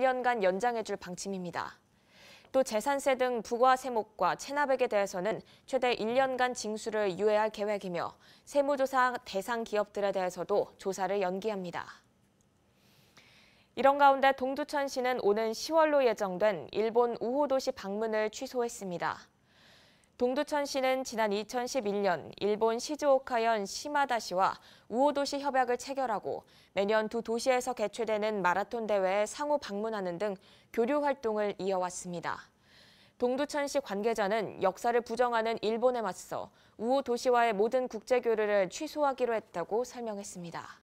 1년간 연장해줄 방침입니다. 또 재산세 등 부과 세목과 체납액에 대해서는 최대 1년간 징수를 유예할 계획이며 세무조사 대상 기업들에 대해서도 조사를 연기합니다. 이런 가운데 동두천시는 오는 10월로 예정된 일본 우호도시 방문을 취소했습니다. 동두천시는 지난 2011년 일본 시즈오카현 시마다시와 우호도시 협약을 체결하고 매년 두 도시에서 개최되는 마라톤 대회에 상호 방문하는 등 교류 활동을 이어왔습니다. 동두천시 관계자는 역사를 부정하는 일본에 맞서 우오도시와의 모든 국제교류를 취소하기로 했다고 설명했습니다.